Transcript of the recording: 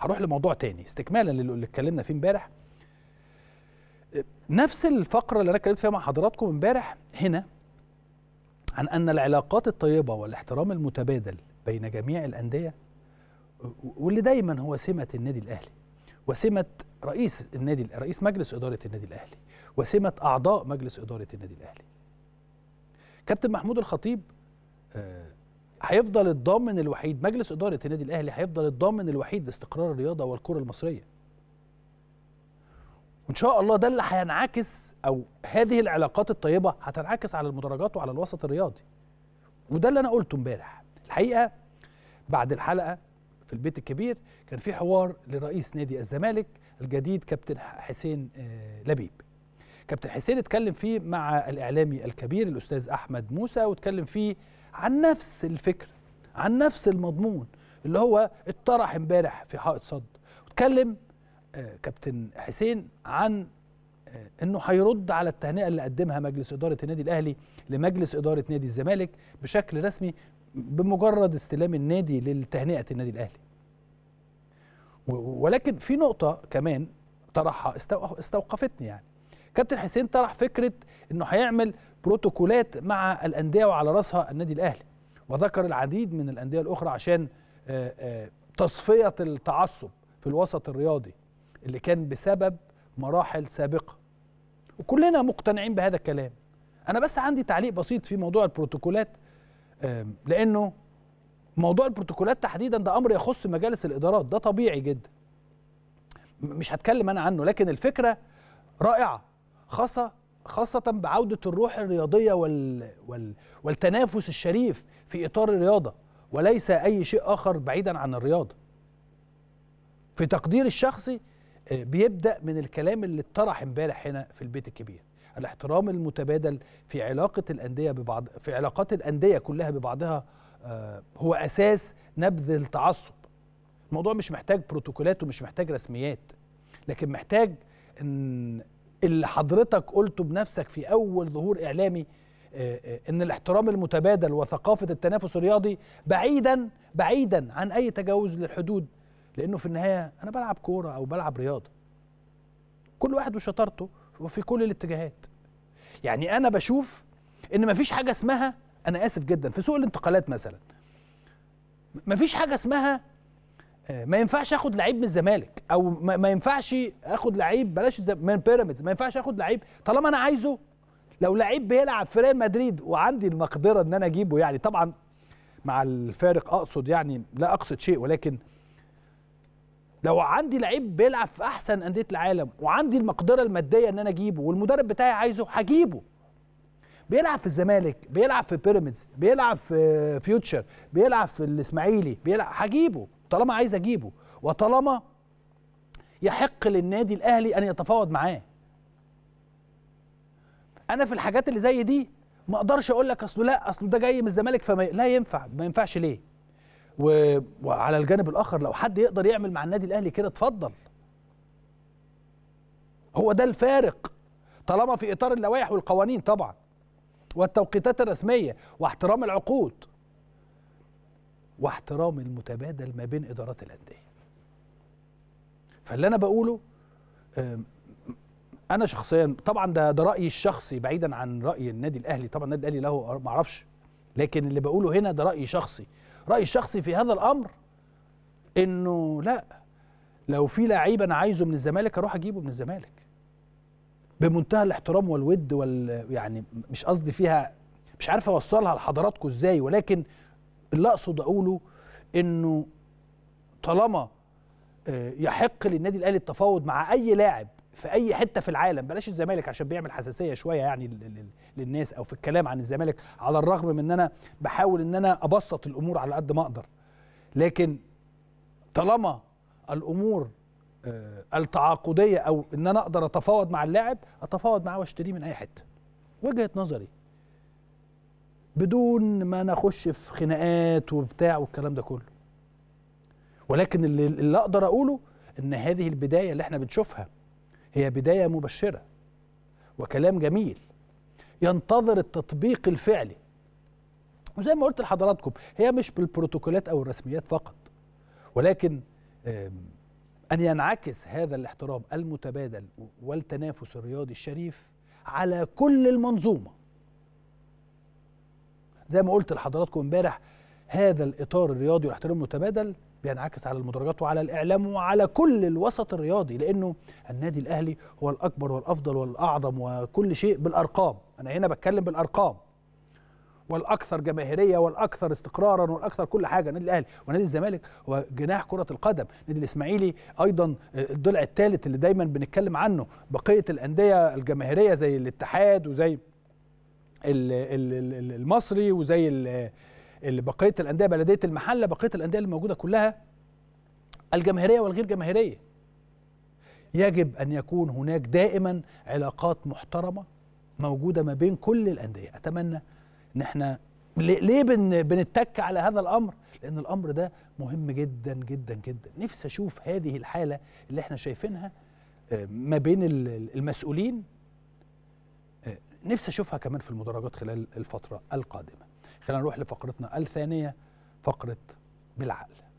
هروح لموضوع تاني استكمالا للي اتكلمنا فيه امبارح نفس الفقره اللي انا اتكلمت فيها مع حضراتكم امبارح هنا عن ان العلاقات الطيبه والاحترام المتبادل بين جميع الانديه واللي دايما هو سمه النادي الاهلي وسمه رئيس النادي رئيس مجلس اداره النادي الاهلي وسمه اعضاء مجلس اداره النادي الاهلي كابتن محمود الخطيب هيفضل الضامن الوحيد مجلس اداره النادي الاهلي هيفضل الضامن الوحيد لاستقرار الرياضه والكره المصريه وان شاء الله ده اللي هينعكس او هذه العلاقات الطيبه هتنعكس على المدرجات وعلى الوسط الرياضي وده اللي انا قلته امبارح الحقيقه بعد الحلقه في البيت الكبير كان في حوار لرئيس نادي الزمالك الجديد كابتن حسين آه، لبيب كابتن حسين اتكلم فيه مع الاعلامي الكبير الاستاذ احمد موسى واتكلم فيه عن نفس الفكر عن نفس المضمون اللي هو اتطرح امبارح في حائط صد اتكلم آه، كابتن حسين عن آه، انه هيرد على التهنئه اللي قدمها مجلس اداره النادي الاهلي لمجلس اداره نادي الزمالك بشكل رسمي بمجرد استلام النادي لتهنئه النادي الاهلي ولكن في نقطه كمان طرحها استوقفتني يعني كابتن حسين طرح فكره انه هيعمل بروتوكولات مع الانديه وعلى راسها النادي الاهلي وذكر العديد من الانديه الاخرى عشان آه، آه، تصفيه التعصب في الوسط الرياضي اللي كان بسبب مراحل سابقه وكلنا مقتنعين بهذا الكلام انا بس عندي تعليق بسيط في موضوع البروتوكولات آه، لانه موضوع البروتوكولات تحديدا ده امر يخص مجالس الادارات ده طبيعي جدا مش هتكلم انا عنه لكن الفكره رائعه خاصه خاصه بعوده الروح الرياضيه وال وال والتنافس الشريف في اطار الرياضه وليس اي شيء اخر بعيدا عن الرياضه في تقدير الشخصي آه، بيبدا من الكلام اللي اتطرح امبارح هنا في البيت الكبير الاحترام المتبادل في علاقه الانديه ببعض في علاقات الانديه كلها ببعضها آه، هو اساس نبذ التعصب الموضوع مش محتاج بروتوكولات ومش محتاج رسميات لكن محتاج ان اللي حضرتك قلته بنفسك في اول ظهور اعلامي آه، آه، ان الاحترام المتبادل وثقافه التنافس الرياضي بعيدا بعيدا عن اي تجاوز للحدود لانه في النهايه انا بلعب كوره او بلعب رياضه كل واحد وشطارته وفي كل الاتجاهات يعني انا بشوف ان مفيش حاجه اسمها انا اسف جدا في سوق الانتقالات مثلا مفيش حاجه اسمها ما ينفعش اخد لعيب من الزمالك او ما ينفعش اخد لعيب بلاش من بيراميدز ما ينفعش اخد لعيب طالما انا عايزه لو لعيب بيلعب في ريال مدريد وعندي المقدره ان انا اجيبه يعني طبعا مع الفارق اقصد يعني لا اقصد شيء ولكن لو عندي لعيب بيلعب في احسن انديه العالم وعندي المقدره الماديه ان انا اجيبه والمدرب بتاعي عايزه هجيبه بيلعب في الزمالك بيلعب في بيراميدز بيلعب في فيوتشر بيلعب في الاسماعيلي بيلعب هجيبه طالما عايز اجيبه وطالما يحق للنادي الاهلي ان يتفاوض معاه انا في الحاجات اللي زي دي ما اقدرش اقول لك اصله لا اصله ده جاي من الزمالك فما لا ينفع ما ينفعش ليه و... وعلى الجانب الاخر لو حد يقدر يعمل مع النادي الاهلي كده اتفضل هو ده الفارق طالما في اطار اللوائح والقوانين طبعا والتوقيتات الرسميه واحترام العقود واحترام المتبادل ما بين إدارات الأندية فاللي أنا بقوله أنا شخصيا طبعا ده, ده رأيي الشخصي بعيدا عن رأي النادي الأهلي طبعا النادي الأهلي له معرفش لكن اللي بقوله هنا ده رأيي شخصي رأيي الشخصي في هذا الأمر إنه لأ لو في لعيب أنا عايزه من الزمالك أروح أجيبه من الزمالك بمنتهى الاحترام والود وال يعني مش قصدي فيها مش عارف اوصلها لحضراتكم ازاي ولكن اللي اقصد اقوله انه طالما آه، يحق للنادي الاهلي التفاوض مع اي لاعب في اي حته في العالم بلاش الزمالك عشان بيعمل حساسيه شويه يعني للناس او في الكلام عن الزمالك على الرغم من ان انا بحاول ان انا ابسط الامور على قد ما اقدر لكن طالما الامور آه، التعاقديه او ان انا اقدر اتفاوض مع اللاعب اتفاوض معاه واشتريه من اي حته وجهه نظري بدون ما نخش في خناقات وبتاع والكلام ده كله ولكن اللي, اللي اقدر اقوله ان هذه البدايه اللي احنا بنشوفها هي بدايه مبشره وكلام جميل ينتظر التطبيق الفعلي وزي ما قلت لحضراتكم هي مش بالبروتوكولات او الرسميات فقط ولكن ان ينعكس هذا الاحترام المتبادل والتنافس الرياضي الشريف على كل المنظومه زي ما قلت لحضراتكم امبارح هذا الاطار الرياضي والاحترام المتبادل بينعكس على المدرجات وعلى الاعلام وعلى كل الوسط الرياضي لانه النادي الاهلي هو الاكبر والافضل والاعظم وكل شيء بالارقام انا هنا بتكلم بالارقام والاكثر جماهيريه والاكثر استقرارا والاكثر كل حاجه النادي الاهلي ونادي الزمالك هو جناح كره القدم النادي الاسماعيلي ايضا الضلع الثالث اللي دايما بنتكلم عنه بقيه الانديه الجماهيريه زي الاتحاد وزي المصري وزي اللي بقيه الانديه بلديه المحله بقيه الانديه اللي موجوده كلها الجماهيريه والغير جماهيريه يجب ان يكون هناك دائما علاقات محترمه موجوده ما بين كل الانديه اتمنى ان احنا ليه بنتك على هذا الامر لان الامر ده مهم جدا جدا جدا نفسي اشوف هذه الحاله اللي احنا شايفينها آه، ما بين المسؤولين نفسي اشوفها كمان في المدرجات خلال الفتره القادمه خلينا نروح لفقرتنا الثانيه فقره بالعقل